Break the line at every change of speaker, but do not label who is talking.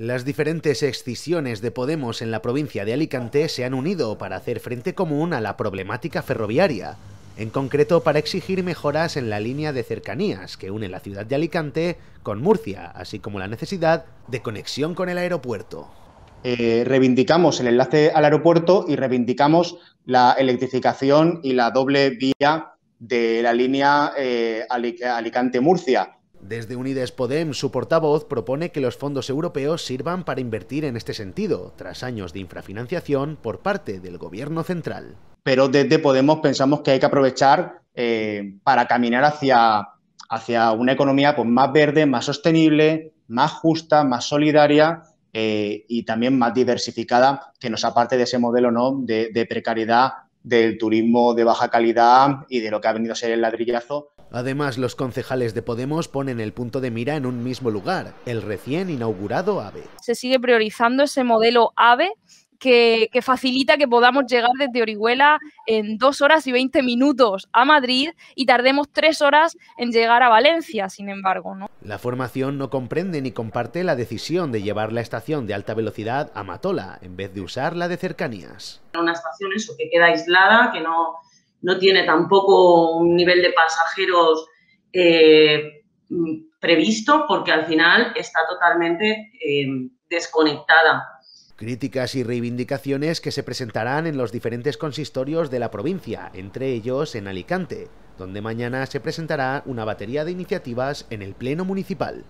Las diferentes excisiones de Podemos en la provincia de Alicante se han unido para hacer frente común a la problemática ferroviaria, en concreto para exigir mejoras en la línea de cercanías que une la ciudad de Alicante con Murcia, así como la necesidad de conexión con el aeropuerto.
Eh, reivindicamos el enlace al aeropuerto y reivindicamos la electrificación y la doble vía de la línea eh, Alicante-Murcia.
Desde Unides Podem, su portavoz propone que los fondos europeos sirvan para invertir en este sentido, tras años de infrafinanciación por parte del gobierno central.
Pero desde Podemos pensamos que hay que aprovechar
eh, para caminar
hacia, hacia una economía pues, más verde, más sostenible, más justa, más solidaria eh, y también más diversificada, que nos aparte de ese modelo ¿no? de precariedad del turismo de baja calidad y de lo que ha venido a ser el ladrillazo.
Además, los concejales de Podemos ponen el punto de mira en un mismo lugar, el recién inaugurado AVE.
Se sigue priorizando ese modelo AVE que, facilita que podamos llegar desde Orihuela en dos horas y 20 minutos a Madrid y tardemos tres horas en llegar a Valencia, sin embargo.
La formación no comprende ni comparte la decisión de llevar la estación de alta velocidad a Matola en vez de usar la de cercanías.
Una
estación eso, que queda aislada, que no no tiene tampoco un nivel de pasajeros eh, previsto porque al final está totalmente eh, desconectada
Críticas y reivindicaciones que se presentarán en los diferentes consistorios de la provincia, entre ellos en Alicante, donde mañana se presentará una batería de iniciativas en el Pleno Municipal.